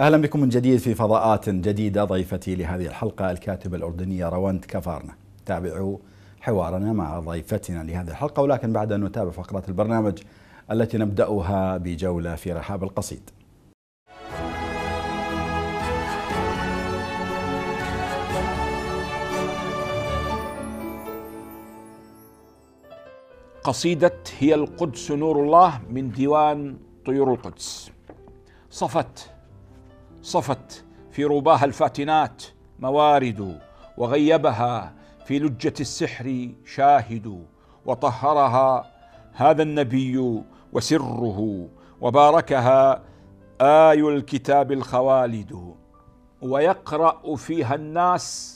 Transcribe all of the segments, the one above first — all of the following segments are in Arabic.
اهلا بكم من جديد في فضاءات جديده ضيفتي لهذه الحلقه الكاتبه الاردنيه رواند كفارنا تابعوا حوارنا مع ضيفتنا لهذه الحلقه ولكن بعد ان نتابع فقرات البرنامج التي نبداها بجوله في رحاب القصيد قصيدة هي القدس نور الله من ديوان طيور القدس صفت صفت في رباها الفاتنات موارد وغيبها في لجة السحر شاهد وطهرها هذا النبي وسره وباركها آي الكتاب الخوالد ويقرأ فيها الناس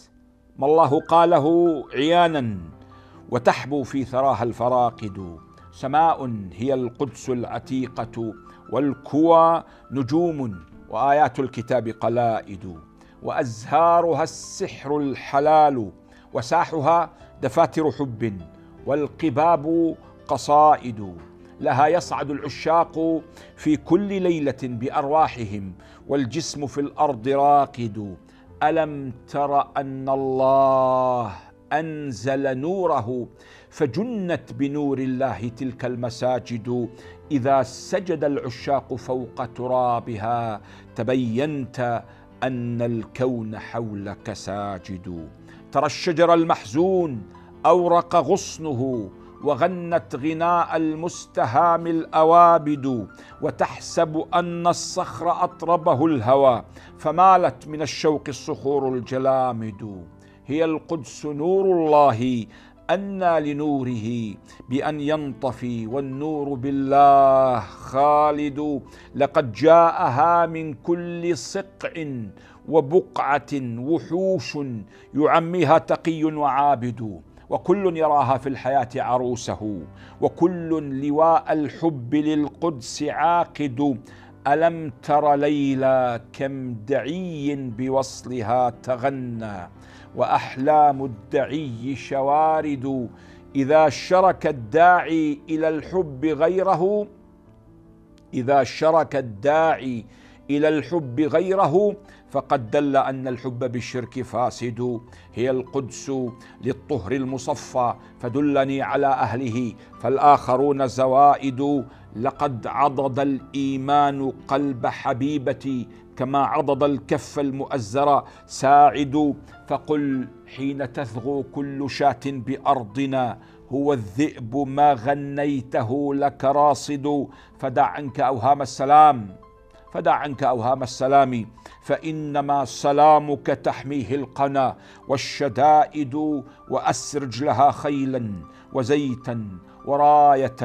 ما الله قاله عيانا وتحبو في ثراها الفراقد سماء هي القدس العتيقة والكوى نجوم وايات الكتاب قلائد وازهارها السحر الحلال وساحها دفاتر حب والقباب قصائد لها يصعد العشاق في كل ليله بارواحهم والجسم في الارض راقد الم تر ان الله انزل نوره فجنت بنور الله تلك المساجد اذا سجد العشاق فوق ترابها تبينت ان الكون حولك ساجد ترى الشجر المحزون اورق غصنه وغنت غناء المستهام الاوابد وتحسب ان الصخر اطربه الهوى فمالت من الشوق الصخور الجلامد هي القدس نور الله أنى لنوره بأن ينطفي والنور بالله خالد لقد جاءها من كل صقع وبقعة وحوش يعميها تقي وعابد وكل يراها في الحياة عروسه وكل لواء الحب للقدس عاقد ألم تر ليلى كم دعي بوصلها تغنى واحلام الدعي شوارد اذا شرك الداعي الى الحب غيره اذا شرك الداعي الى الحب غيره فقد دل ان الحب بالشرك فاسد هي القدس للطهر المصفى فدلني على اهله فالاخرون زوائد لقد عضد الايمان قلب حبيبتي كما عضد الكف المؤزر ساعد فقل حين تثغو كل شاة بأرضنا هو الذئب ما غنيته لك راصد فدع عنك أوهام السلام فدع عنك أوهام السلام فإنما سلامك تحميه القنا والشدائد وأسرج لها خيلا وزيتا ورايه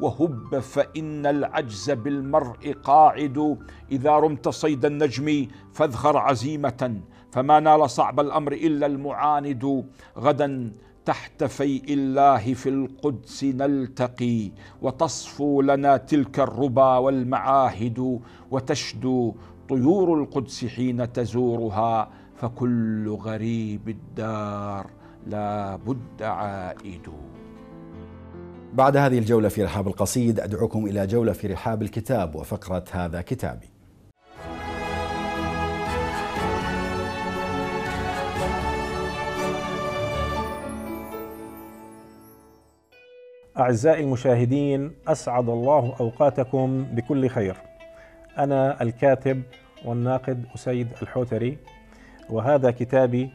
وهب فان العجز بالمرء قاعد اذا رمت صيد النجم فاذخر عزيمه فما نال صعب الامر الا المعاند غدا تحت فيء الله في القدس نلتقي وتصفو لنا تلك الربا والمعاهد وتشدو طيور القدس حين تزورها فكل غريب الدار لا بد عائد بعد هذه الجولة في رحاب القصيد أدعوكم إلى جولة في رحاب الكتاب وفقرة هذا كتابي أعزائي المشاهدين أسعد الله أوقاتكم بكل خير أنا الكاتب والناقد أسيد الحوتري وهذا كتابي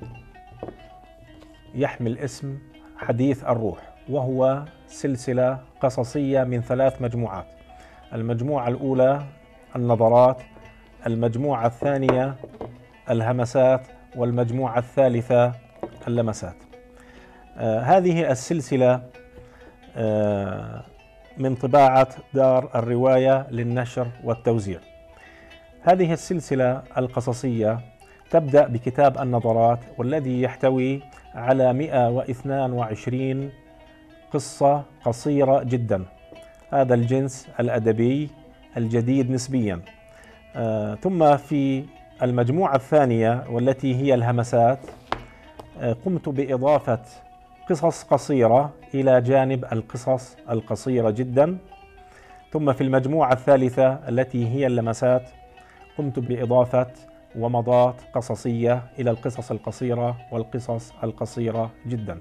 يحمل اسم حديث الروح وهو سلسلة قصصية من ثلاث مجموعات المجموعة الأولى النظرات المجموعة الثانية الهمسات والمجموعة الثالثة اللمسات آه، هذه السلسلة آه، من طباعة دار الرواية للنشر والتوزيع هذه السلسلة القصصية تبدأ بكتاب النظرات والذي يحتوي على 122 قصة قصيرة جدا هذا الجنس الأدبي الجديد نسبيا آه، ثم في المجموعة الثانية والتي هي الهمسات آه، قمت بإضافة قصص قصيرة إلى جانب القصص القصيرة جدا ثم في المجموعة الثالثة التي هي اللمسات قمت بإضافة ومضات قصصية إلى القصص القصيرة والقصص القصيرة جداً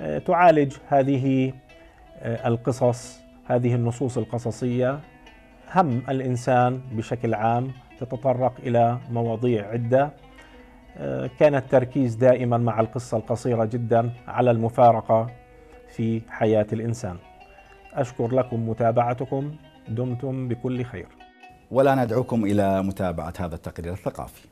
آه، تعالج هذه آه، القصص هذه النصوص القصصيه هم الانسان بشكل عام تتطرق الى مواضيع عده آه، كان التركيز دائما مع القصه القصيره جدا على المفارقه في حياه الانسان. اشكر لكم متابعتكم دمتم بكل خير. ولا ندعوكم الى متابعه هذا التقرير الثقافي.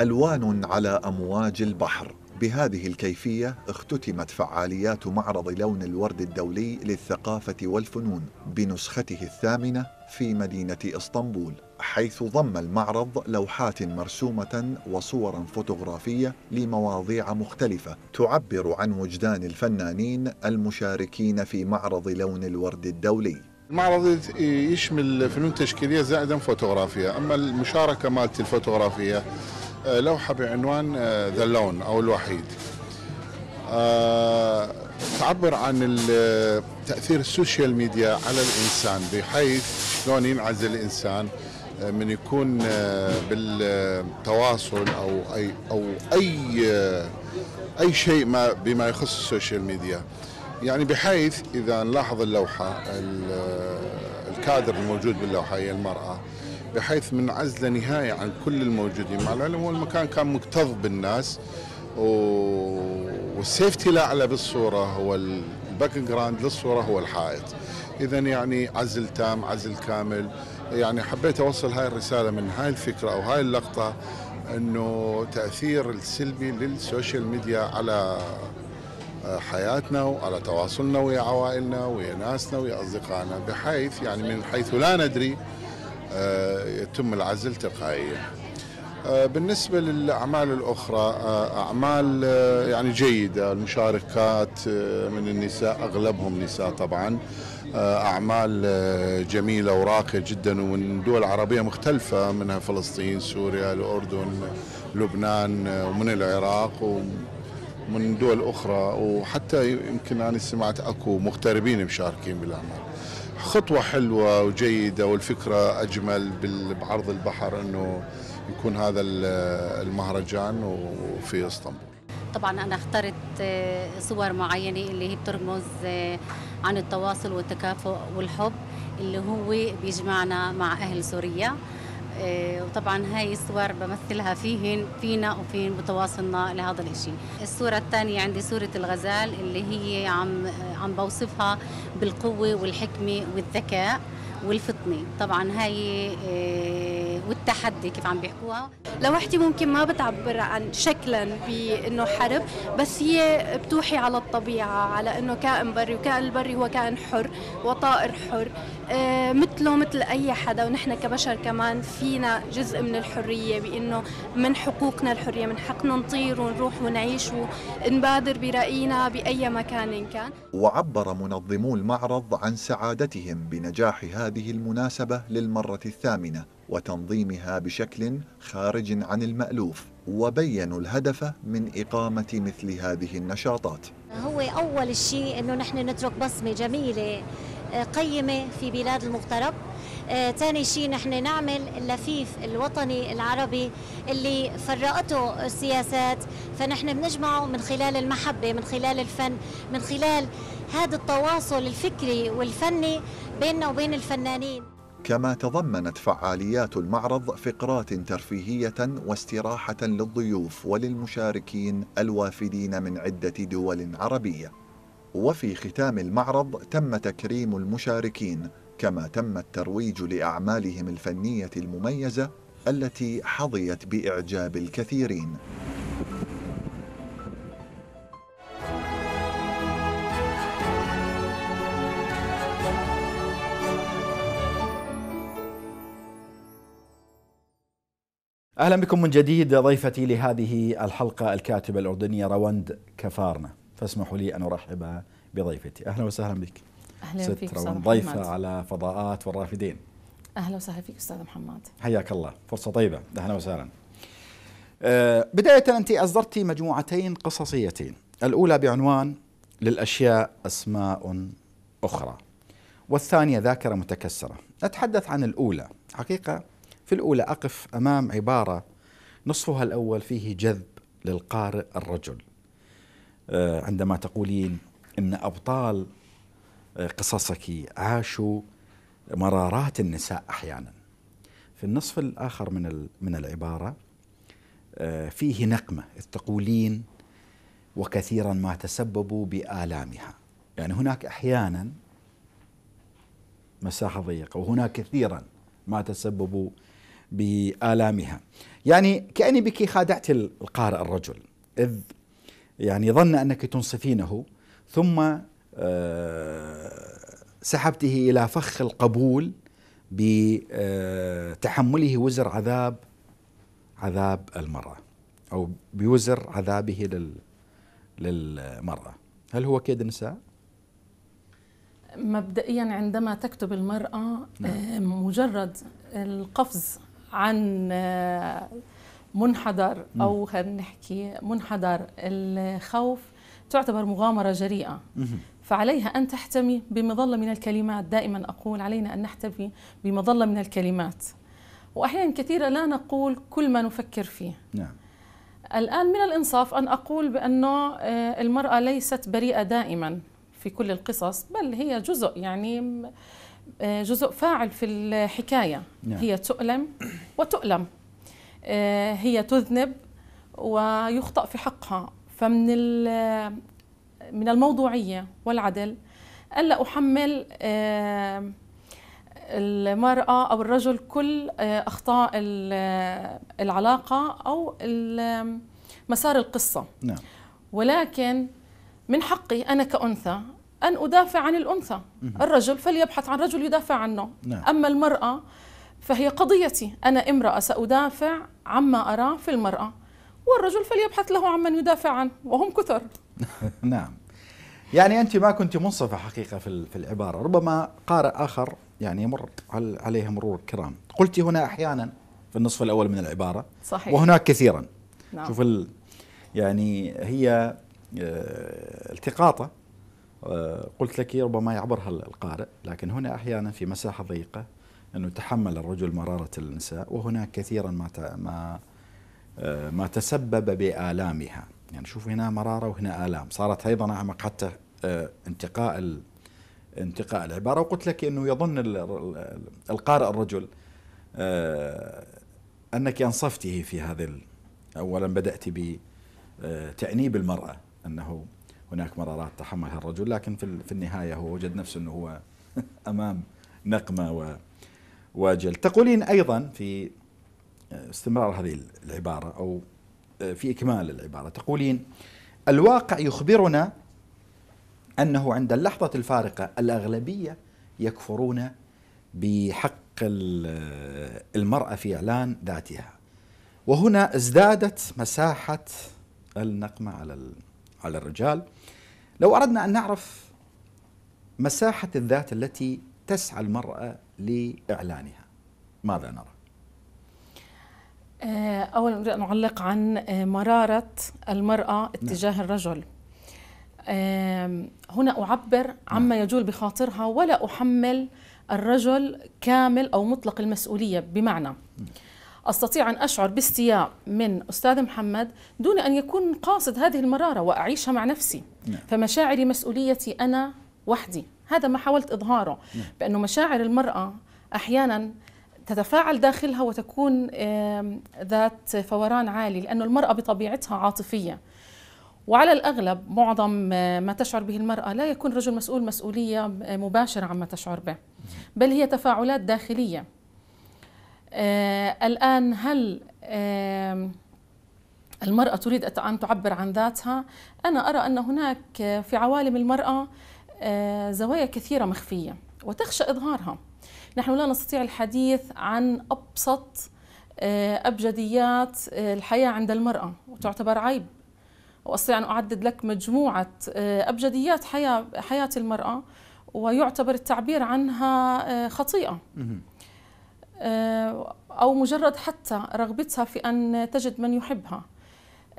الوان على امواج البحر بهذه الكيفيه اختتمت فعاليات معرض لون الورد الدولي للثقافه والفنون بنسخته الثامنه في مدينه اسطنبول حيث ضم المعرض لوحات مرسومه وصورا فوتوغرافيه لمواضيع مختلفه تعبر عن وجدان الفنانين المشاركين في معرض لون الورد الدولي المعرض يشمل فنون تشكيليه زائدا فوتوغرافيه اما المشاركه مالت الفوتوغرافيه آه، لوحة بعنوان ذا آه، اللون أو الوحيد آه، تعبر عن تأثير السوشيال ميديا على الإنسان بحيث شلون ينعزل الإنسان من يكون بالتواصل أو أي أو أي أي شيء ما بما يخص السوشيال ميديا يعني بحيث إذا نلاحظ اللوحة الكادر الموجود باللوحة هي المرأة بحيث من عزله نهايه عن كل الموجودين مع العلم هو المكان كان مكتظ بالناس و... والسيفتي الاعلى بالصوره هو الباك جراوند للصوره هو الحائط اذا يعني عزل تام عزل كامل يعني حبيت اوصل هاي الرساله من هاي الفكره او هاي اللقطه انه تاثير السلبي للسوشيال ميديا على آه، حياتنا وعلى تواصلنا ويا عوائلنا ويا ناسنا ويا اصدقائنا بحيث يعني من حيث لا ندري آه، يتم العزل تلقائيا آه، بالنسبة للأعمال الأخرى آه، أعمال يعني جيدة المشاركات من النساء أغلبهم نساء طبعا أعمال جميلة وراقية جدا ومن دول عربية مختلفة منها فلسطين سوريا الأردن لبنان ومن العراق ومن دول أخرى وحتى يمكن أنا سمعت أكو مغتربين مشاركين بالأعمال خطوة حلوة وجيدة والفكرة أجمل بعرض البحر أنه يكون هذا المهرجان وفي اسطنبول طبعا أنا اخترت آه، صور معينة اللي هي بترمز آه، عن التواصل والتكافؤ والحب اللي هو بيجمعنا مع أهل سوريا إيه، وطبعا هاي الصور بمثلها فيهن فينا وفين بتواصلنا لهذا الإشي الصورة الثانية عندي صورة الغزال اللي هي عم عم بوصفها بالقوة والحكمة والذكاء والفطنة طبعا هاي إيه، تحدي كيف عم بيحكوها لوحتي ممكن ما بتعبر عن شكلا بانه حرب بس هي بتوحي على الطبيعه على انه كائن بري وكائن البري هو كائن حر وطائر حر آه مثله مثل اي حدا ونحن كبشر كمان فينا جزء من الحريه بانه من حقوقنا الحريه من حقنا نطير ونروح ونعيش ونبادر براينا باي مكان كان وعبر منظمو المعرض عن سعادتهم بنجاح هذه المناسبه للمره الثامنه وتنظيمها بشكل خارج عن المألوف وبينوا الهدف من إقامة مثل هذه النشاطات هو أول شيء أنه نحن نترك بصمة جميلة آه، قيمة في بلاد المغترب آه، ثاني شيء نحن نعمل اللفيف الوطني العربي اللي فرقته السياسات فنحن بنجمعه من خلال المحبة من خلال الفن من خلال هذا التواصل الفكري والفني بيننا وبين الفنانين كما تضمنت فعاليات المعرض فقرات ترفيهيه واستراحه للضيوف وللمشاركين الوافدين من عده دول عربيه وفي ختام المعرض تم تكريم المشاركين كما تم الترويج لاعمالهم الفنيه المميزه التي حظيت باعجاب الكثيرين اهلا بكم من جديد ضيفتي لهذه الحلقه الكاتبه الاردنيه رواند كفارنا فاسمحوا لي ان ارحب بضيفتي اهلا وسهلا بك اهلا فيك رواند ضيفه محمد. على فضاءات والرافدين اهلا وسهلا فيك استاذ محمد حياك الله فرصه طيبه اهلا وسهلا أه بدايه انت اصدرت مجموعتين قصصيتين الاولى بعنوان للاشياء اسماء اخرى والثانيه ذاكره متكسره نتحدث عن الاولى حقيقه في الأولى أقف أمام عبارة نصفها الأول فيه جذب للقارئ الرجل آه، عندما تقولين إن أبطال آه، قصصك عاشوا مرارات النساء أحيانا في النصف الآخر من, من العبارة آه، فيه نقمة إذ تقولين وكثيرا ما تسببوا بآلامها يعني هناك أحيانا مساحة ضيقة وهناك كثيرا ما تسببوا بآلامها يعني كأني بك خادعت القارئ الرجل إذ يعني ظن أنك تنصفينه ثم آه، سحبته إلى فخ القبول بتحمله آه، وزر عذاب عذاب المرأة أو بوزر عذابه لل للمرأة هل هو كيد النساء؟ مبدئيا عندما تكتب المرأة نعم. آه، مجرد القفز عن آه، منحدر او خلينا نحكي منحدر الخوف تعتبر مغامره جريئه فعليها ان تحتمي بمظله من الكلمات دائما اقول علينا ان نحتمي بمظله من الكلمات واحيانا كثيره لا نقول كل ما نفكر فيه نعم الان من الانصاف ان اقول بانه آه، المراه ليست بريئه دائما في كل القصص بل هي جزء يعني آه، جزء فاعل في الحكاية نعم. هي تؤلم وتؤلم آه، هي تذنب ويخطأ في حقها فمن من الموضوعية والعدل ألا أحمل آه، المرأة أو الرجل كل أخطاء العلاقة أو مسار القصة نعم. ولكن من حقي أنا كأنثى أن أدافع عن الأنثى الرجل فليبحث عن رجل يدافع عنه نعم. أما المرأة فهي قضيتي أنا امرأة سأدافع عما أراه في المرأة والرجل فليبحث له عمن يدافع عنه وهم كثر نعم يعني أنت ما كنت منصفة حقيقة في العبارة ربما قارئ آخر يعني يمر عليه مرور كرام قلت هنا أحيانا في النصف الأول من العبارة صحيح وهناك كثيرا نعم. شوف ال يعني هي آه، التقاطة آه، قلت لك إيه، ربما يعبرها القارئ لكن هنا أحيانا في مساحة ضيقة أنه يتحمل الرجل مرارة النساء وهناك كثيرا ما ما آه، ما تسبب بآلامها يعني شوف هنا مرارة وهنا آلام صارت أيضا أعمق حتى آه، انتقاء انتقاء العبارة وقلت لك أنه يظن القارئ الرجل أنك أنصفته في هذا أولا بدأت بتأنيب المرأة أنه هناك مرارات تحملها الرجل لكن في النهاية هو وجد نفسه أنه هو أمام نقمة وجل تقولين أيضا في آه، استمرار هذه العبارة أو آه، في إكمال العبارة تقولين الواقع يخبرنا أنه عند اللحظة الفارقة الأغلبية يكفرون بحق آه، المرأة في إعلان ذاتها وهنا ازدادت مساحة النقمة على على الرجال لو أردنا أن نعرف مساحة الذات التي تسعى المرأة لإعلانها ماذا نرى؟ آه، أولا أريد أن أعلق عن آه، مرارة المرأة نعم. اتجاه نعم. الرجل آه، هنا أعبر عما نعم. يجول بخاطرها ولا أحمل الرجل كامل أو مطلق المسؤولية بمعنى نعم. أستطيع أن أشعر باستياء من أستاذ محمد دون أن يكون قاصد هذه المرارة وأعيشها مع نفسي نعم. فمشاعري مسؤوليتي أنا وحدي هذا ما حاولت إظهاره نعم. بأنه مشاعر المرأة أحيانا تتفاعل داخلها وتكون ذات فوران عالي لأن المرأة بطبيعتها عاطفية وعلى الأغلب معظم آه، ما تشعر به المرأة لا يكون رجل مسؤول مسؤولية آه، مباشرة عما تشعر به نعم. بل هي تفاعلات داخلية آه، الآن هل آه، المرأة تريد أن تعبر عن ذاتها أنا أرى أن هناك في عوالم المرأة آه، زوايا كثيرة مخفية وتخشى إظهارها نحن لا نستطيع الحديث عن أبسط أبجديات الحياة عند المرأة وتعتبر عيب وأستطيع أن أعدد لك مجموعة أبجديات حياة, حياة المرأة ويعتبر التعبير عنها خطيئة آه، أو مجرد حتى رغبتها في أن تجد من يحبها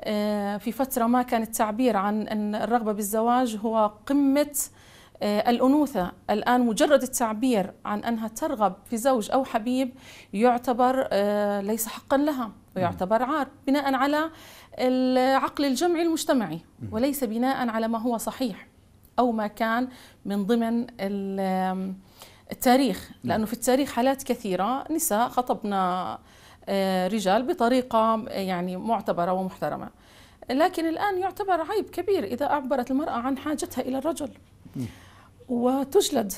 آه، في فترة ما كان التعبير عن أن الرغبة بالزواج هو قمة آه، الأنوثة الآن مجرد التعبير عن أنها ترغب في زوج أو حبيب يعتبر ليس حقا لها ويعتبر نعم. عار بناء على العقل الجمعي المجتمعي وليس بناء على ما هو صحيح أو ما كان من ضمن التاريخ نعم. لانه في التاريخ حالات كثيره نساء خطبنا آه، رجال بطريقه آه، يعني معتبره ومحترمه لكن الان يعتبر عيب كبير اذا اعبرت المراه عن حاجتها الى الرجل وتجلد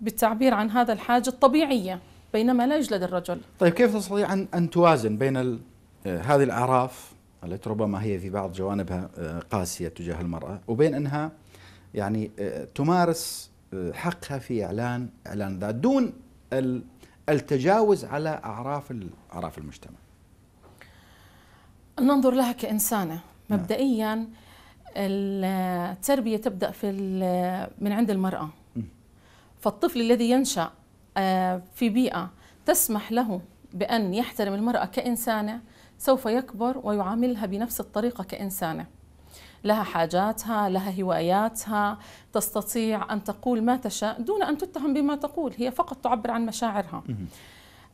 بالتعبير عن هذا الحاجه الطبيعيه بينما لا يجلد الرجل طيب كيف تستطيع ان ان توازن بين آه، هذه الاعراف التي ربما هي في بعض جوانبها قاسيه تجاه المراه وبين انها يعني تمارس حقها في اعلان اعلان ذات دون التجاوز على اعراف اعراف المجتمع. ننظر لها كانسانه نعم. مبدئيا التربيه تبدا في من عند المراه. فالطفل الذي ينشا آه، في بيئه تسمح له بان يحترم المراه كانسانه سوف يكبر ويعاملها بنفس الطريقه كانسانه. لها حاجاتها لها هواياتها تستطيع أن تقول ما تشاء دون أن تتهم بما تقول هي فقط تعبر عن مشاعرها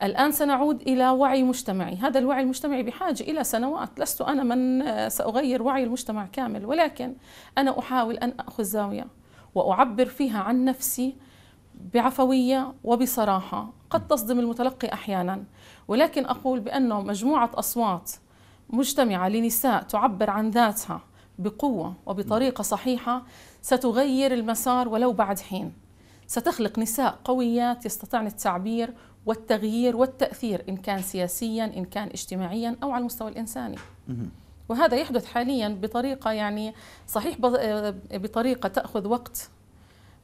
الآن سنعود إلى وعي مجتمعي هذا الوعي المجتمعي بحاجة إلى سنوات لست أنا من سأغير وعي المجتمع كامل ولكن أنا أحاول أن أخذ زاوية وأعبر فيها عن نفسي بعفوية وبصراحة قد تصدم المتلقي أحيانا ولكن أقول بأنه مجموعة أصوات مجتمعة لنساء تعبر عن ذاتها بقوة وبطريقة نعم. صحيحة ستغير المسار ولو بعد حين ستخلق نساء قويات يستطعن التعبير والتغيير والتأثير إن كان سياسيا إن كان اجتماعيا أو على المستوى الإنساني وهذا يحدث حاليا بطريقة يعني صحيح آه، بطريقة تأخذ وقت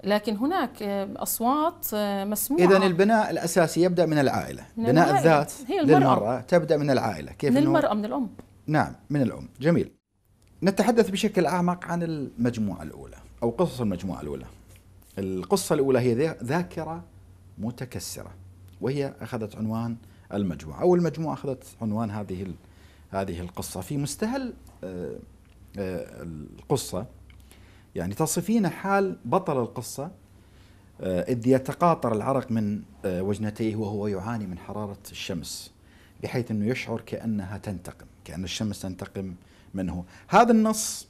لكن هناك آه، أصوات آه، مسموعة إذا البناء الأساسي يبدأ من العائلة من بناء العائلة. الذات هي المرأة. للمرأة تبدأ من العائلة كيف من المرأة من الأم نعم من الأم جميل نتحدث بشكل أعمق عن المجموعة الأولى أو قصص المجموعة الأولى القصة الأولى هي ذاكرة متكسرة وهي أخذت عنوان المجموعة أو المجموعة أخذت عنوان هذه هذه القصة في مستهل آه، آه، القصة يعني تصفين حال بطل القصة آه، إذ يتقاطر العرق من وجنتيه وهو يعاني من حرارة الشمس بحيث أنه يشعر كأنها تنتقم كأن الشمس تنتقم منه هذا النص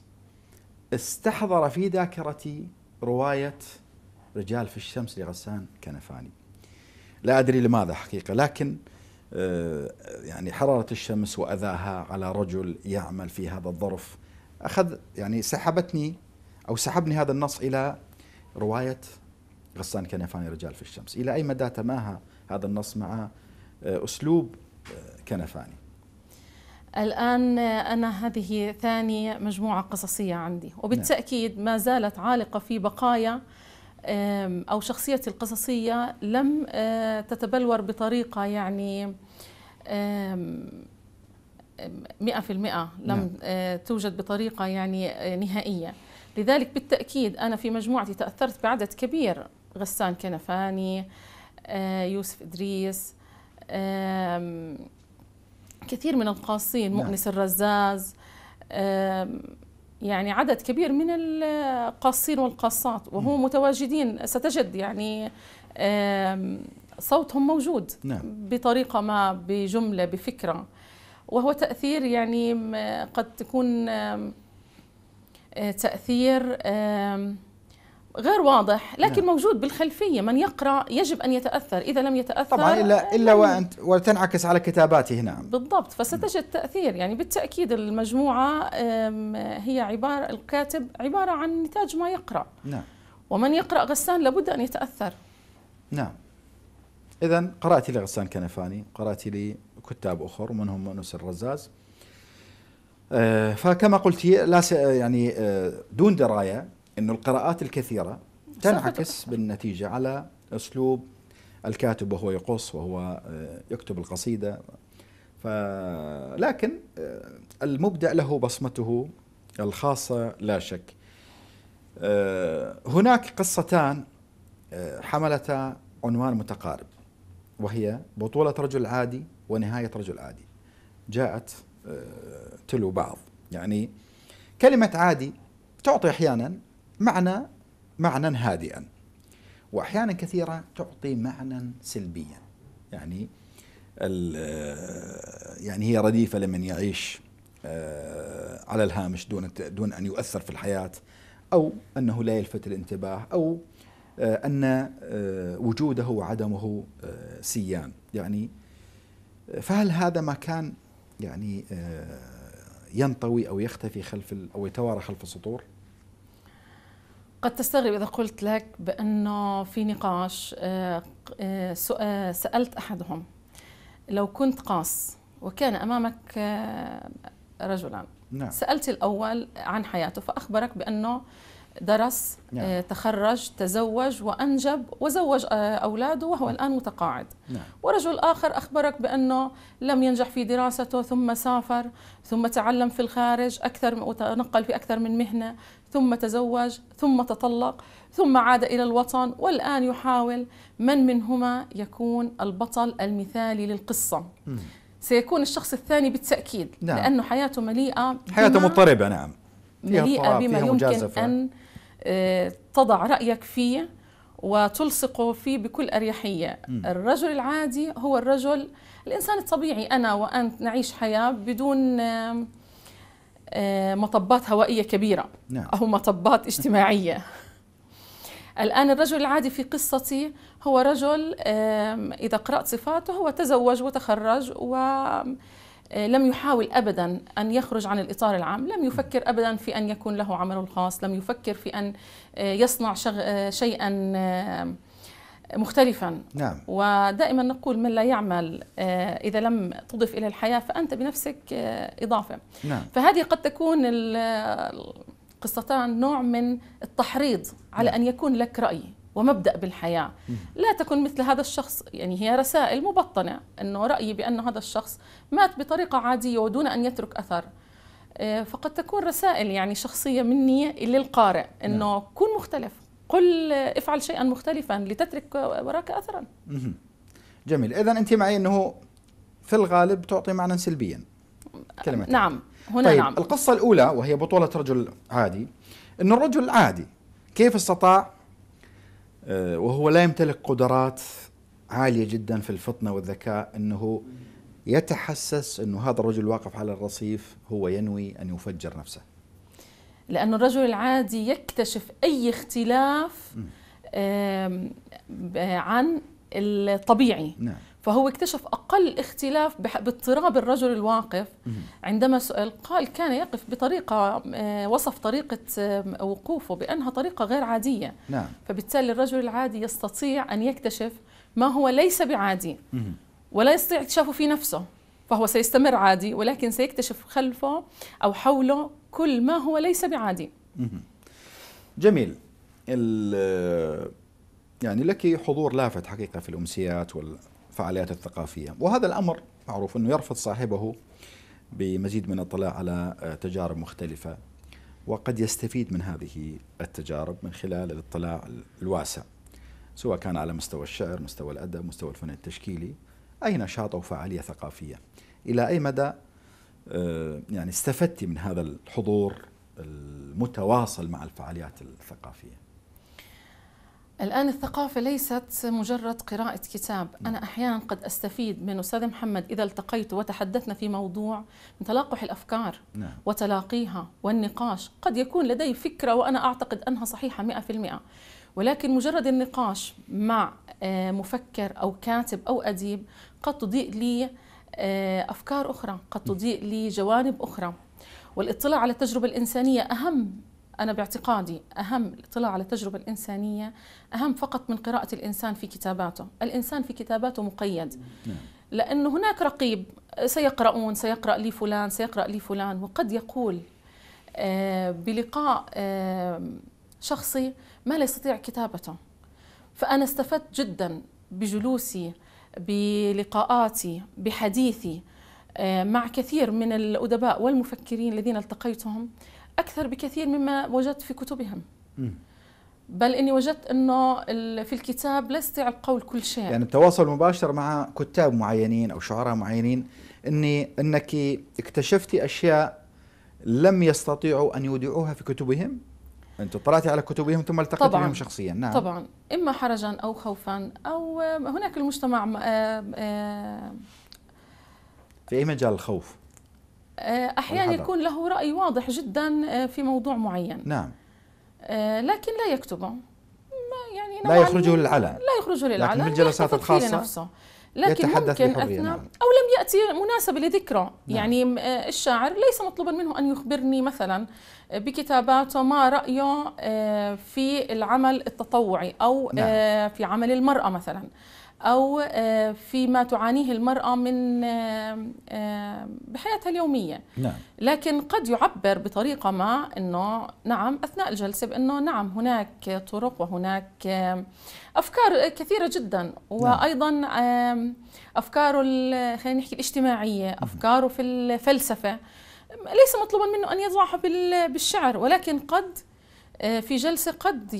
استحضر في ذاكرتي رواية رجال في الشمس لغسان كنفاني لا أدري لماذا حقيقة لكن آه، يعني حرارة الشمس وأذاها على رجل يعمل في هذا الظرف أخذ يعني سحبتني أو سحبني هذا النص إلى رواية غسان كنفاني رجال في الشمس إلى أي مدى تماهى هذا النص مع آه، أسلوب آه، كنفاني الآن أنا هذه ثاني مجموعة قصصية عندي نعم. وبالتأكيد ما زالت عالقة في بقايا أو شخصيتي القصصية لم آه، تتبلور بطريقة يعني مئة في المئة لم نعم. آه، توجد بطريقة يعني آه، نهائية لذلك بالتأكيد أنا في مجموعتي تأثرت بعدد كبير غسان كنفاني يوسف إدريس كثير من القاصين نعم. مؤنس الرزاز يعني عدد كبير من القاصين والقاصات وهم متواجدين ستجد يعني صوتهم موجود نعم. بطريقه ما بجمله بفكره وهو تاثير يعني قد تكون آه، تاثير غير واضح لكن نعم. موجود بالخلفية من يقرأ يجب أن يتأثر إذا لم يتأثر طبعا إلا, إلا وأنت وتنعكس على كتاباته هنا نعم. بالضبط فستجد تأثير يعني بالتأكيد المجموعة هي عبارة الكاتب عبارة عن نتاج ما يقرأ نعم ومن يقرأ غسان لابد أن يتأثر نعم إذا قرأت لغسان كنفاني قرأت لكتاب أخر ومنهم مؤنس الرزاز آه، فكما قلت لا يعني آه، دون درايه انه القراءات الكثيره تنعكس بالنتيجه على اسلوب الكاتب وهو يقص وهو آه، يكتب القصيده ف لكن آه، المبدع له بصمته الخاصه لا شك آه، هناك قصتان حملتا عنوان متقارب وهي بطولة رجل عادي ونهاية رجل عادي جاءت تلو بعض يعني كلمة عادي تعطي أحيانا معنى معنى هادئا واحيانا كثيره تعطي معنى سلبيا يعني آه، يعني هي رديفه لمن يعيش آه، على الهامش دون دون ان يؤثر في الحياه او انه لا يلفت الانتباه او آه، ان وجوده وعدمه سيان يعني فهل هذا ما كان يعني ينطوي او يختفي خلف او يتوارى خلف السطور؟ قد تستغرب إذا قلت لك بأنه في نقاش آه، آه، آه، سألت أحدهم لو كنت قاص وكان أمامك رجلا نعم. سألت الأول عن حياته فأخبرك بأنه درس نعم. تخرج تزوج وأنجب وزوج أولاده وهو نعم. الآن متقاعد نعم. ورجل آخر أخبرك بأنه لم ينجح في دراسته ثم سافر ثم تعلم في الخارج أكثر وتنقل في أكثر من مهنة ثم تزوج ثم تطلق ثم عاد الى الوطن والان يحاول من منهما يكون البطل المثالي للقصه م. سيكون الشخص الثاني بالتاكيد نعم. لانه حياته مليئه حياته مضطربه نعم مليئه بما يمكن ان آه، تضع رايك فيه وتلصقه فيه بكل اريحيه م. الرجل العادي هو الرجل الانسان الطبيعي انا وانت نعيش حياه بدون آه، مطبات هوائية كبيرة نعم. أو مطبات اجتماعية الآن الرجل العادي في قصتي هو رجل إذا قرأت صفاته هو تزوج وتخرج ولم آه، يحاول أبدا أن يخرج عن الإطار العام لم يفكر أبدا في أن يكون له عمله الخاص لم يفكر في أن آه، يصنع شيئا مختلفا نعم. ودائما نقول من لا يعمل آه، إذا لم تضف إلى الحياة فأنت بنفسك آه، إضافة نعم. فهذه قد تكون القصتان نوع من التحريض على نعم. أن يكون لك رأي ومبدأ بالحياة لا تكن مثل هذا الشخص يعني هي رسائل مبطنة أنه رأيي بأن هذا الشخص مات بطريقة عادية ودون أن يترك أثر آه، فقد تكون رسائل يعني شخصية مني للقارئ نعم. أنه نعم. كن مختلف قل افعل شيئا مختلفا لتترك وراك اثرا جميل اذا انت معي انه في الغالب تعطي معنى سلبيا كلمة نعم هنا طيب نعم القصة الأولى وهي بطولة رجل عادي أن الرجل العادي كيف استطاع آه، وهو لا يمتلك قدرات عالية جدا في الفطنة والذكاء أنه يتحسس أنه هذا الرجل واقف على الرصيف هو ينوي أن يفجر نفسه لأنه الرجل العادي يكتشف أي اختلاف عن الطبيعي نعم. فهو اكتشف أقل اختلاف باضطراب الرجل الواقف عندما سأل قال كان يقف بطريقة وصف طريقة وقوفه بأنها طريقة غير عادية نعم. فبالتالي الرجل العادي يستطيع أن يكتشف ما هو ليس بعادي ولا يستطيع اكتشافه في نفسه فهو سيستمر عادي ولكن سيكتشف خلفه أو حوله كل ما هو ليس بعادي جميل يعني لك حضور لافت حقيقة في الأمسيات والفعاليات الثقافية وهذا الأمر معروف أنه يرفض صاحبه بمزيد من الطلاع على تجارب مختلفة وقد يستفيد من هذه التجارب من خلال الاطلاع الواسع سواء كان على مستوى الشعر مستوى الأدب مستوى الفن التشكيلي أي نشاط أو فعالية ثقافية إلى أي مدى آه، يعني استفدت من هذا الحضور المتواصل مع الفعاليات الثقافية الآن الثقافة ليست مجرد قراءة كتاب نعم. أنا أحيانا قد أستفيد من أستاذ محمد إذا التقيت وتحدثنا في موضوع من تلاقح الأفكار نعم. وتلاقيها والنقاش قد يكون لدي فكرة وأنا أعتقد أنها صحيحة 100% ولكن مجرد النقاش مع آه، مفكر أو كاتب أو أديب قد تضيء لي آه، أفكار أخرى قد تضيء لي جوانب أخرى والاطلاع على التجربة الإنسانية أهم أنا باعتقادي أهم الاطلاع على التجربة الإنسانية أهم فقط من قراءة الإنسان في كتاباته الإنسان في كتاباته مقيد نعم. لأنه هناك رقيب سيقرؤون سيقرأ لي فلان سيقرأ لي فلان وقد يقول آه، بلقاء آه، شخصي ما لا يستطيع كتابته فأنا استفدت جدا بجلوسي بلقاءاتي بحديثي آه، مع كثير من الأدباء والمفكرين الذين التقيتهم أكثر بكثير مما وجدت في كتبهم بل إني وجدت أنه في الكتاب لا على القول كل شيء يعني التواصل المباشر مع كتاب معينين أو شعراء معينين إني أنك اكتشفتي أشياء لم يستطيعوا أن يودعوها في كتبهم انتم اطلعتي على كتبهم ثم التقيتي بهم شخصيا نعم طبعا اما حرجا او خوفا او آه، هناك المجتمع آه، آه، في اي مجال الخوف احيانا يكون له راي واضح جدا في موضوع معين نعم لكن لا يكتبه يعني لا يخرجه للعلن لا يخرجه للعلن لكن في الجلسات الخاصه نفسه. لكن يتحدث ممكن أثناء نعم. أو لم يأتي مناسبة لذكره نعم. يعني آه، الشاعر ليس مطلوبا منه أن يخبرني مثلا آه، بكتاباته ما رأيه آه، في العمل التطوعي أو نعم. في عمل المرأة مثلا أو آه، فيما تعانيه المرأة من آه، آه، بحياتها اليومية نعم. لكن قد يعبر بطريقة ما أنه نعم أثناء الجلسة بأنه نعم هناك طرق وهناك أفكار كثيرة جدا نعم. وأيضا أفكاره خلينا نحكي الاجتماعية أفكاره في الفلسفة ليس مطلوبا منه أن يضعها بالشعر ولكن قد آه، في جلسة قد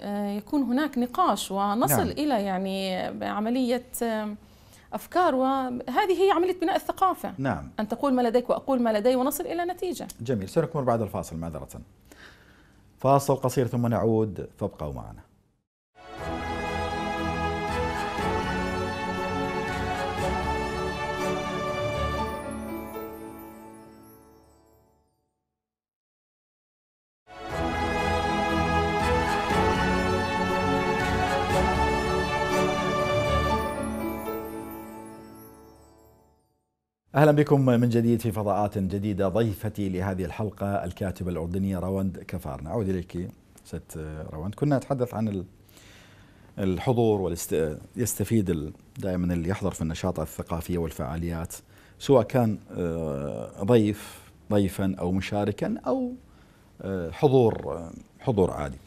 آه، يكون هناك نقاش ونصل نعم. إلى يعني عملية آه، أفكار وهذه هي عملية بناء الثقافة نعم أن تقول ما لديك وأقول ما لدي ونصل إلى نتيجة جميل سنكمل بعد الفاصل معذرة فاصل قصير ثم نعود فابقوا معنا اهلا بكم من جديد في فضاءات جديده ضيفتي لهذه الحلقه الكاتبه الاردنيه رواند كفار نعود اليك ست رواند كنا نتحدث عن الحضور ويستفيد دائما اللي يحضر في النشاط الثقافيه والفعاليات سواء كان آه، ضيف ضيفا او مشاركا او آه، حضور آه، حضور عادي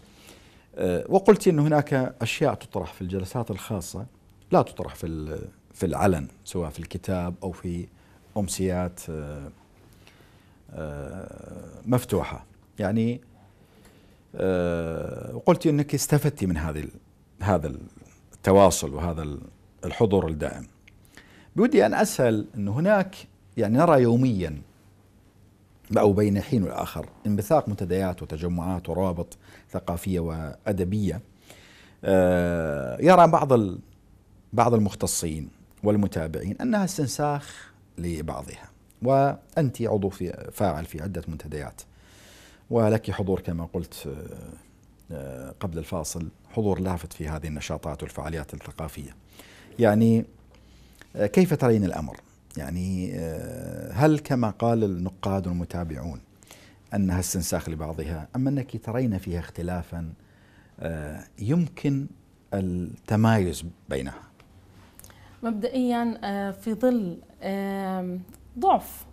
وقلت ان هناك اشياء تطرح في الجلسات الخاصه لا تطرح في في العلن سواء في الكتاب او في امسيات آه، آه، مفتوحه يعني وقلت آه، انك استفدتي من هذه هذا التواصل وهذا الحضور الدائم بودي ان اسال انه هناك يعني نرى يوميا أو بين حين والآخر انبثاق منتديات وتجمعات وروابط ثقافية وأدبية يرى بعض بعض المختصين والمتابعين أنها استنساخ لبعضها وأنت عضو في فاعل في عدة منتديات ولك حضور كما قلت آه، آه، قبل الفاصل حضور لافت في هذه النشاطات والفعاليات الثقافية يعني آه، كيف ترين الأمر؟ يعني هل كما قال النقاد والمتابعون أنها استنساخ لبعضها أم أنك ترين فيها اختلافا يمكن التمايز بينها مبدئيا آه، في ظل آه، ضعف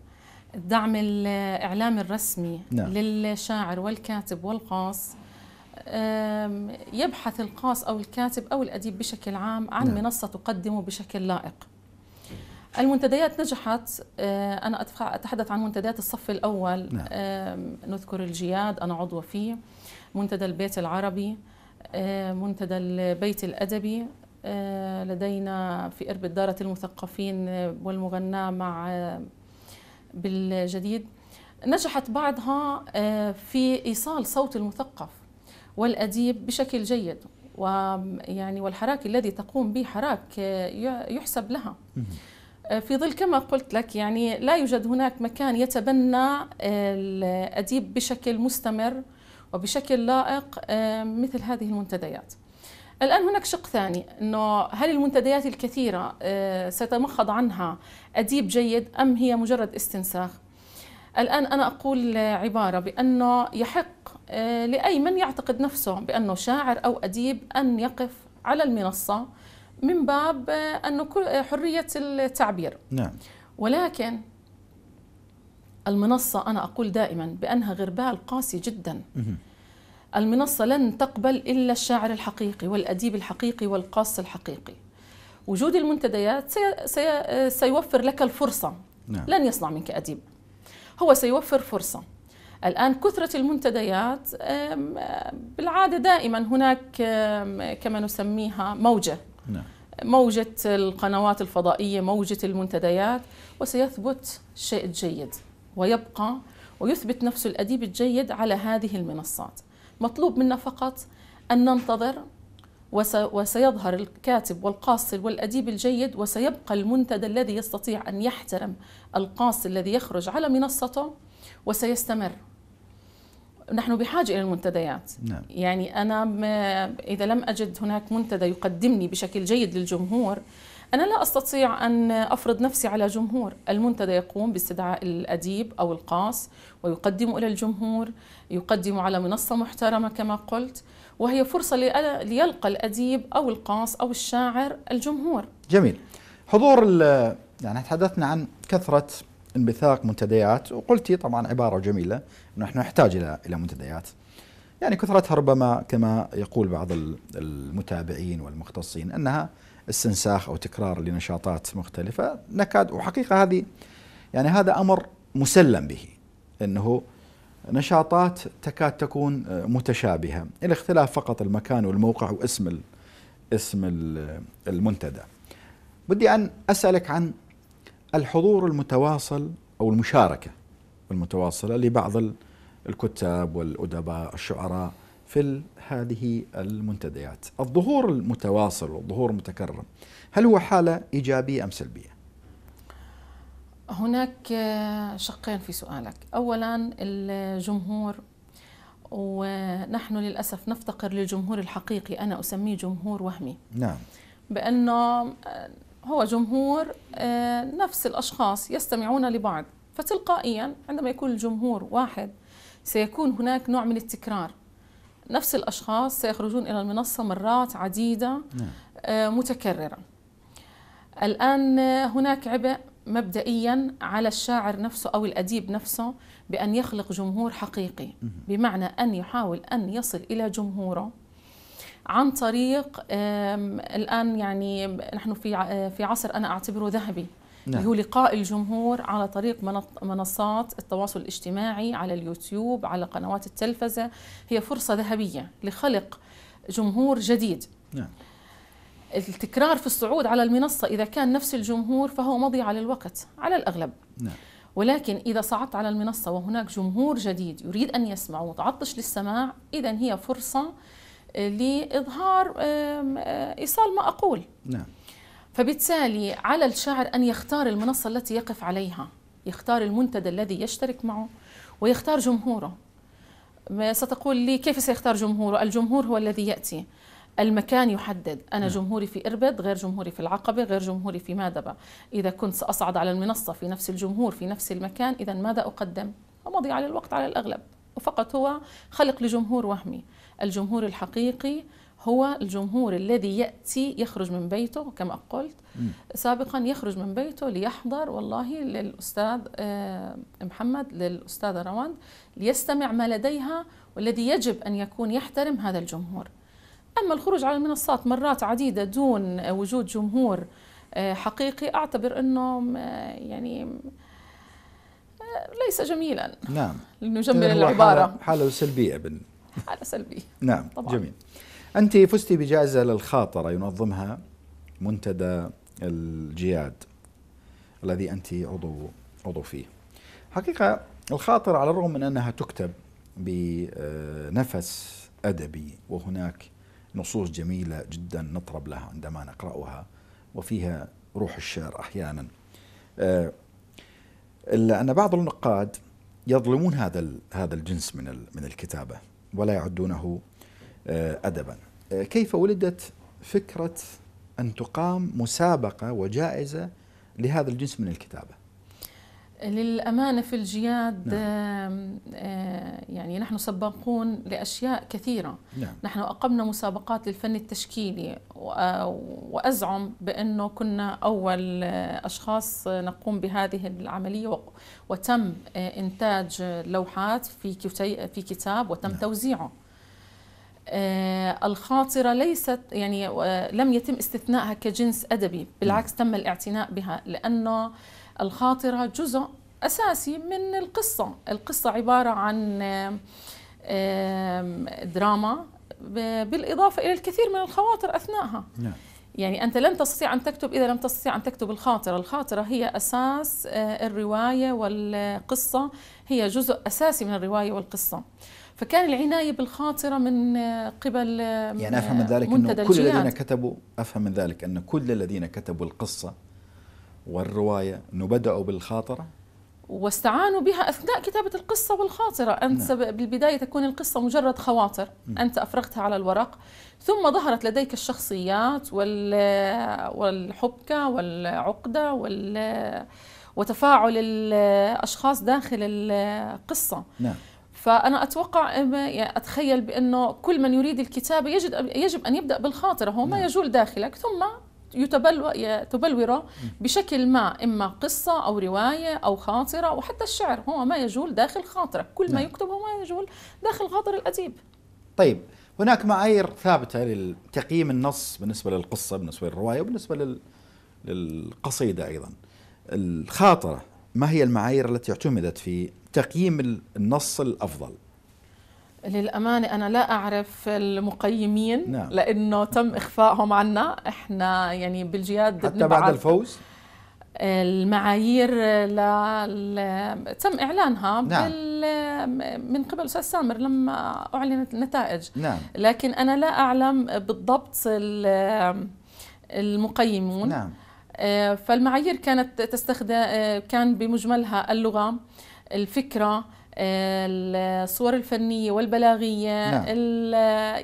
الدعم الإعلامي الرسمي نعم. للشاعر والكاتب والقاص يبحث القاص أو الكاتب أو الأديب بشكل عام عن نعم. منصة تقدمه بشكل لائق المنتديات نجحت آه، أنا أتحدث عن منتديات الصف الأول نعم. نذكر الجياد أنا عضوة فيه منتدى البيت العربي منتدى البيت الأدبي آه، لدينا في فئر دارة المثقفين والمغناة مع آه، بالجديد نجحت بعضها آه، في إيصال صوت المثقف والأديب بشكل جيد ويعني والحراك الذي تقوم به حراك يحسب لها في ظل كما قلت لك يعني لا يوجد هناك مكان يتبنى الأديب بشكل مستمر وبشكل لائق مثل هذه المنتديات الآن هناك شق ثاني أنه هل المنتديات الكثيرة آه، سيتمخض عنها أديب جيد أم هي مجرد استنساخ الآن أنا أقول عبارة بأنه يحق آه، لأي من يعتقد نفسه بأنه شاعر أو أديب أن يقف على المنصة من باب آه، أنه حرية التعبير نعم. ولكن المنصة أنا أقول دائما بأنها غربال قاسي جدا مه. المنصة لن تقبل إلا الشاعر الحقيقي والأديب الحقيقي والقاص الحقيقي وجود المنتديات سي سي سيوفر لك الفرصة نعم. لن يصنع منك أديب هو سيوفر فرصة الآن كثرة المنتديات بالعادة دائما هناك كما نسميها موجة نعم. موجة القنوات الفضائية موجة المنتديات وسيثبت شيء جيد ويبقى ويثبت نفسه الأديب الجيد على هذه المنصات مطلوب منا فقط أن ننتظر وسيظهر الكاتب والقاصل والأديب الجيد وسيبقى المنتدى الذي يستطيع أن يحترم القاصل الذي يخرج على منصته وسيستمر نحن بحاجة إلى المنتديات نعم. يعني أنا إذا لم أجد هناك منتدى يقدمني بشكل جيد للجمهور أنا لا أستطيع أن أفرض نفسي على جمهور المنتدى يقوم باستدعاء الأديب أو القاص ويقدم إلى الجمهور يقدم على منصة محترمة كما قلت وهي فرصة ليلقى الأديب أو القاص أو الشاعر الجمهور جميل حضور يعني تحدثنا عن كثرة انبثاق منتديات وقلتي طبعا عبارة جميلة أنه نحن نحتاج إلى إلى منتديات يعني كثرتها ربما كما يقول بعض المتابعين والمختصين أنها استنساخ او تكرار لنشاطات مختلفه نكاد وحقيقه هذه يعني هذا امر مسلم به انه نشاطات تكاد تكون آه، متشابهه، الاختلاف فقط المكان والموقع واسم اسم المنتدى. بدي ان اسالك عن الحضور المتواصل او المشاركه المتواصله لبعض الكتاب والادباء الشعراء في هذه المنتديات الظهور المتواصل والظهور المتكرر هل هو حالة إيجابية أم سلبية؟ هناك شقين في سؤالك أولا الجمهور ونحن للأسف نفتقر للجمهور الحقيقي أنا أسميه جمهور وهمي نعم بأنه هو جمهور نفس الأشخاص يستمعون لبعض فتلقائيا عندما يكون الجمهور واحد سيكون هناك نوع من التكرار نفس الأشخاص سيخرجون إلى المنصة مرات عديدة نعم. آه، متكررة الآن هناك عبء مبدئيا على الشاعر نفسه أو الأديب نفسه بأن يخلق جمهور حقيقي بمعنى أن يحاول أن يصل إلى جمهوره عن طريق الآن يعني نحن في آه، في عصر أنا أعتبره ذهبي نعم. اللي هو لقاء الجمهور على طريق منصات التواصل الاجتماعي على اليوتيوب على قنوات التلفزة هي فرصة ذهبية لخلق جمهور جديد نعم. التكرار في الصعود على المنصة إذا كان نفس الجمهور فهو على للوقت على الأغلب نعم. ولكن إذا صعدت على المنصة وهناك جمهور جديد يريد أن يسمع ومتعطش للسماع إذا هي فرصة لإظهار إيصال ما أقول نعم فبالتالي على الشاعر أن يختار المنصة التي يقف عليها يختار المنتدى الذي يشترك معه ويختار جمهوره ستقول لي كيف سيختار جمهوره الجمهور هو الذي يأتي المكان يحدد أنا نعم. جمهوري في إربد غير جمهوري في العقبة غير جمهوري في مادبة إذا كنت سأصعد على المنصة في نفس الجمهور في نفس المكان إذا ماذا أقدم على للوقت على الأغلب وفقط هو خلق لجمهور وهمي الجمهور الحقيقي هو الجمهور الذي يأتي يخرج من بيته كما قلت سابقا يخرج من بيته ليحضر والله للأستاذ آه، محمد للأستاذة رواند ليستمع ما لديها والذي يجب أن يكون يحترم هذا الجمهور أما الخروج على المنصات مرات عديدة دون وجود جمهور آه، حقيقي أعتبر أنه آه، يعني ليس جميلا نعم لنجمل العبارة حالة سلبية حالة سلبية نعم طبعا. جميل أنت فزتي بجائزة للخاطرة ينظمها منتدى الجياد الذي أنت عضو عضو فيه حقيقة الخاطرة على الرغم من أنها تكتب بنفس أدبي وهناك نصوص جميلة جدا نطرب لها عندما نقرأها وفيها روح الشعر أحيانا آه، إلا أن بعض النقاد يظلمون هذا هذا الجنس من من الكتابة ولا يعدونه آه، أدبا آه، كيف ولدت فكرة أن تقام مسابقة وجائزة لهذا الجنس من الكتابة للأمانة في الجياد نعم. آه، يعني نحن سباقون لأشياء كثيرة نعم. نحن أقمنا مسابقات للفن التشكيلي وأزعم بأنه كنا أول أشخاص نقوم بهذه العملية وتم إنتاج لوحات في كتاب وتم نعم. توزيعه آه، الخاطرة ليست يعني آه، لم يتم استثنائها كجنس أدبي بالعكس تم الاعتناء بها لأنه الخاطرة جزء أساسي من القصة القصة عبارة عن دراما بالإضافة إلى الكثير من الخواطر أثناءها نعم. يعني أنت لن تستطيع أن تكتب إذا لم تستطيع أن تكتب الخاطرة الخاطرة هي أساس آه، الرواية والقصة هي جزء أساسي من الرواية والقصة فكان العناية بالخاطرة من آه، قبل آه، يعني أفهم من ذلك أنه كل الذين كتبوا أفهم من ذلك أن كل الذين كتبوا القصة والرواية أنه بدأوا بالخاطرة واستعانوا بها اثناء كتابه القصه والخاطره، انت نعم. بالبدايه تكون القصه مجرد خواطر، انت افرغتها على الورق، ثم ظهرت لديك الشخصيات آه، والحبكه والعقده وال وتفاعل الاشخاص داخل القصه. نعم. فأنا أتوقع يعني أتخيل بأنه كل من يريد الكتابة يجد يجب أن يبدأ بالخاطره هو ما نعم. يجول داخلك ثم يتبلور يتبلوره بشكل ما إما قصة أو رواية أو خاطرة وحتى الشعر هو ما يجول داخل خاطرك كل ما نعم. يكتب هو ما يجول داخل خاطر الأديب طيب هناك معايير ثابتة لتقييم النص بالنسبة للقصة بالنسبة للرواية وبالنسبة لل... للقصيدة أيضا الخاطرة ما هي المعايير التي اعتمدت في تقييم النص الافضل؟ للأمانة أنا لا أعرف المقيمين نعم. لأنه تم إخفائهم عنا إحنا يعني بالجياد حتى بعد الفوز المعايير ل... ل... تم إعلانها نعم. بال... من قبل أستاذ سامر لما أعلنت النتائج نعم. لكن أنا لا أعلم بالضبط المقيمون نعم. آه، فالمعايير كانت تستخدم آه، كان بمجملها اللغه الفكره آه، الصور الفنيه والبلاغيه نعم.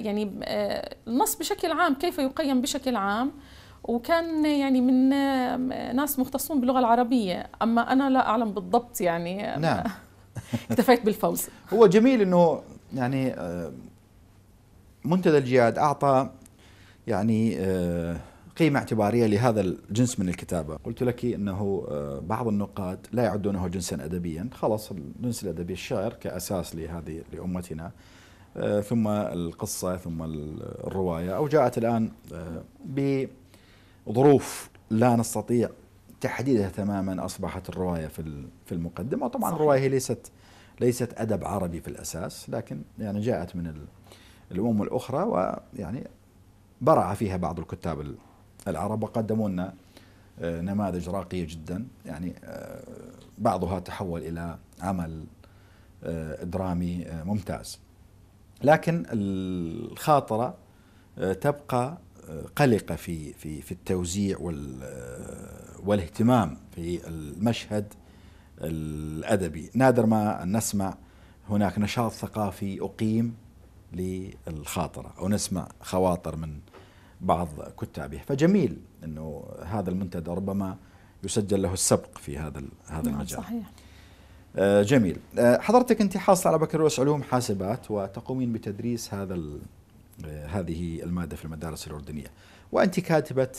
يعني النص بشكل عام كيف يقيم بشكل عام وكان يعني من ناس مختصون باللغه العربيه اما انا لا اعلم بالضبط يعني نعم اكتفيت بالفوز هو جميل انه يعني منتدى الجياد اعطى يعني قيمة اعتبارية لهذا الجنس من الكتابة قلت لك أنه آه، بعض النقاد لا يعدونه جنسا أدبيا خلاص الجنس الأدبي الشعر كأساس لهذه لأمتنا آه، ثم القصة ثم الرواية أو جاءت الآن آه، بظروف لا نستطيع تحديدها تماما أصبحت الرواية في المقدمة وطبعا الرواية هي ليست ليست أدب عربي في الأساس لكن يعني جاءت من الأمم الأخرى ويعني برع فيها بعض الكتاب العرب وقدموا آه، لنا نماذج راقية جدا يعني آه، بعضها تحول إلى عمل آه، درامي ممتاز لكن الخاطرة تبقى قلقة في في في التوزيع والاهتمام في المشهد الأدبي نادر ما أن نسمع هناك نشاط ثقافي أقيم للخاطرة أو نسمع خواطر من بعض كتابه فجميل انه هذا المنتدى ربما يسجل له السبق في هذا هذا نعم، المجال صحيح آه، جميل آه، حضرتك انت حاصله على بكالوريوس علوم حاسبات وتقومين بتدريس هذا آه، هذه الماده في المدارس الاردنيه وانت كاتبه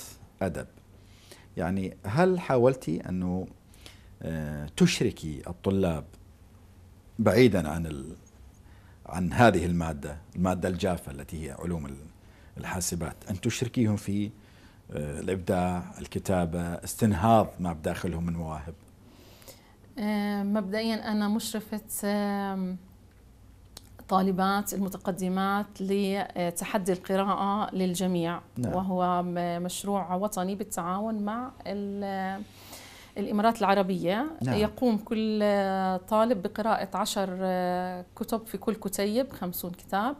ادب يعني هل حاولتي انه تشركي الطلاب بعيدا عن عن هذه الماده الماده الجافه التي هي علوم الحاسبات أن تشركيهم في آه، الإبداع الكتابة استنهاض ما بداخلهم من مواهب آه، مبدئيا أنا مشرفة طالبات المتقدمات لتحدي القراءة للجميع نعم. وهو مشروع وطني بالتعاون مع الإمارات العربية نعم. يقوم كل آه، طالب بقراءة عشر كتب في كل كتيب خمسون كتاب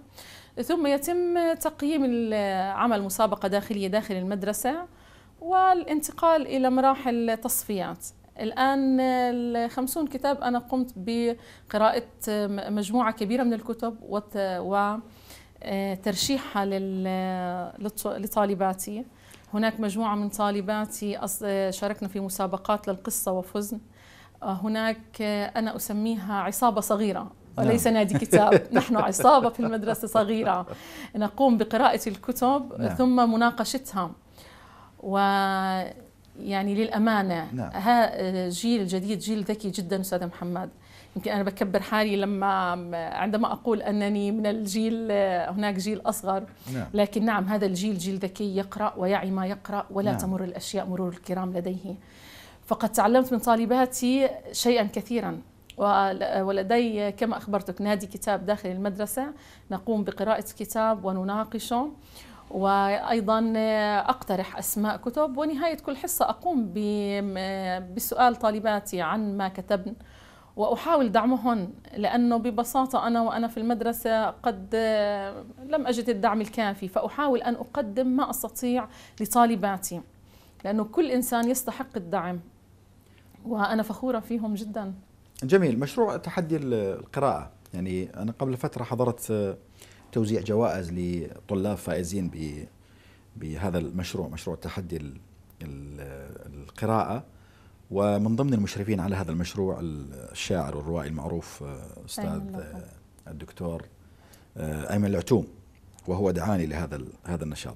ثم يتم تقييم عمل مسابقة داخلية داخل المدرسة والانتقال إلى مراحل تصفيات الآن الخمسون كتاب أنا قمت بقراءة مجموعة كبيرة من الكتب وترشيحها آه، لطالباتي هناك مجموعة من طالباتي آه، شاركنا في مسابقات للقصة وفزن آه، هناك أنا أسميها عصابة صغيرة نعم. وليس نعم. نادي كتاب نحن عصابة في المدرسة صغيرة نقوم بقراءة الكتب نعم. ثم مناقشتها و يعني للأمانة نعم. ها جيل جديد جيل ذكي جدا أستاذ محمد يمكن أنا بكبر حالي لما عندما أقول أنني من الجيل هناك جيل أصغر نعم. لكن نعم هذا الجيل جيل ذكي يقرأ ويعي ما يقرأ ولا نعم. تمر الأشياء مرور الكرام لديه فقد تعلمت من طالباتي شيئا كثيرا ولدي كما أخبرتك نادي كتاب داخل المدرسة نقوم بقراءة كتاب ونناقشه وايضا اقترح اسماء كتب ونهايه كل حصه اقوم بسؤال طالباتي عن ما كتبن واحاول دعمهن لانه ببساطه انا وانا في المدرسه قد لم اجد الدعم الكافي فاحاول ان اقدم ما استطيع لطالباتي لانه كل انسان يستحق الدعم وانا فخوره فيهم جدا جميل مشروع تحدي القراءة يعني أنا قبل فترة حضرت آه، توزيع جوائز لطلاب فائزين بهذا المشروع مشروع تحدي القراءة ومن ضمن المشرفين على هذا المشروع الشاعر والروائي المعروف آه، أستاذ آه، الدكتور أيمن العتوم وهو دعاني لهذا هذا النشاط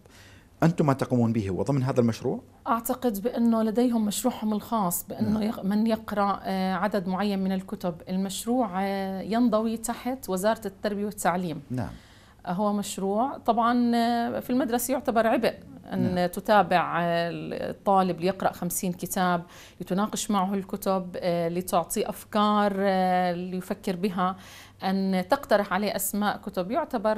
انتم ما تقومون به هو ضمن هذا المشروع؟ اعتقد بانه لديهم مشروعهم الخاص بانه نعم. من يقرا آه، عدد معين من الكتب، المشروع آه، ينضوي تحت وزاره التربيه والتعليم. نعم. هو مشروع طبعا آه، في المدرسة يعتبر عبء أن نعم. تتابع آه، الطالب ليقرأ خمسين كتاب لتناقش معه الكتب آه، لتعطي أفكار ليفكر بها أن تقترح عليه أسماء كتب يعتبر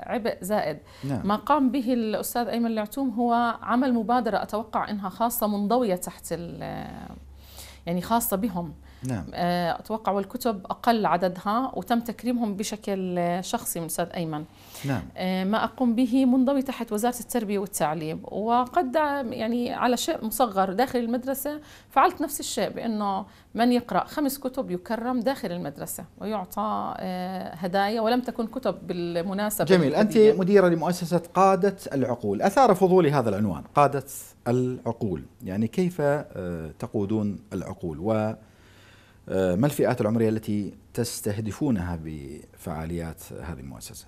عبء زائد نعم. ما قام به الأستاذ أيمن العتوم هو عمل مبادرة أتوقع أنها خاصة منضوية تحت يعني خاصة بهم نعم. آه، أتوقع والكتب أقل عددها وتم تكريمهم بشكل شخصي من أستاذ أيمن نعم. آه، ما أقوم به منضوي تحت وزارة التربية والتعليم وقد يعني على شيء مصغر داخل المدرسة فعلت نفس الشيء بأنه من يقرأ خمس كتب يكرم داخل المدرسة ويعطى آه، هدايا ولم تكن كتب بالمناسبة جميل أنت مديرة لمؤسسة قادة العقول أثار فضولي هذا العنوان قادة العقول يعني كيف تقودون العقول و آه، ما الفئات العمريه التي تستهدفونها بفعاليات هذه المؤسسه؟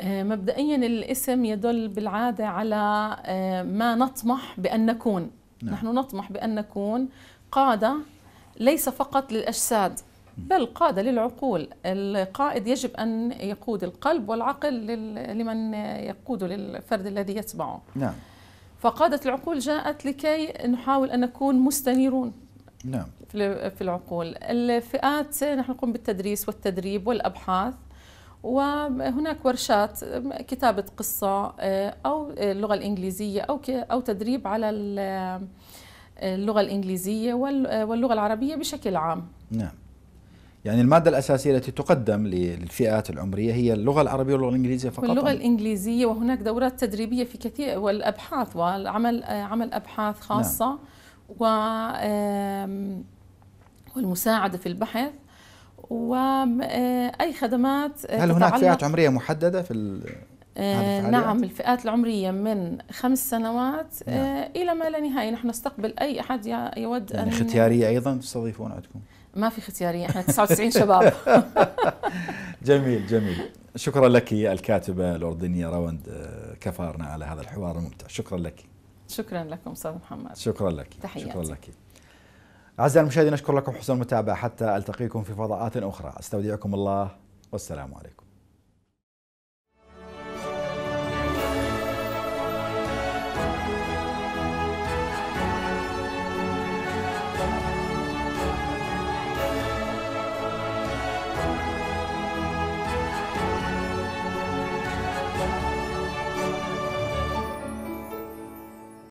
آه، مبدئيا الاسم يدل بالعاده على آه، ما نطمح بان نكون نعم. نحن نطمح بان نكون قاده ليس فقط للاجساد بل قادة للعقول القائد يجب أن يقود القلب والعقل لمن يقوده للفرد الذي يتبعه نعم. فقادة العقول جاءت لكي نحاول أن نكون مستنيرون نعم في العقول الفئات نحن نقوم بالتدريس والتدريب والأبحاث وهناك ورشات كتابة قصة آه، أو اللغة الإنجليزية أو أو تدريب على آه، اللغة الإنجليزية آه، واللغة العربية بشكل عام نعم يعني المادة الأساسية التي تقدم للفئات العمرية هي اللغة العربية واللغة الإنجليزية فقط اللغة الإنجليزية وهناك دورات تدريبية في كثير والأبحاث والعمل عمل أبحاث نعم. خاصة نعم. و والمساعدة في البحث وأي آه، خدمات آه، هل هناك فئات عمرية محددة في آه، نعم الفئات العمرية من خمس سنوات نعم. إلى ما لا نهاية نحن نستقبل أي أحد يود يعني أن ختيارية أيضا تستضيفون عندكم ما في ختيارية احنا 99 شباب جميل جميل شكرا لك الكاتبة الأردنية روند كفارنا على هذا الحوار الممتع شكرا لك شكرا لكم أستاذ محمد شكرا لك تحياتي. شكرا لك أعزائي المشاهدين أشكر لكم حسن المتابعة حتى ألتقيكم في فضاءات أخرى أستودعكم الله والسلام عليكم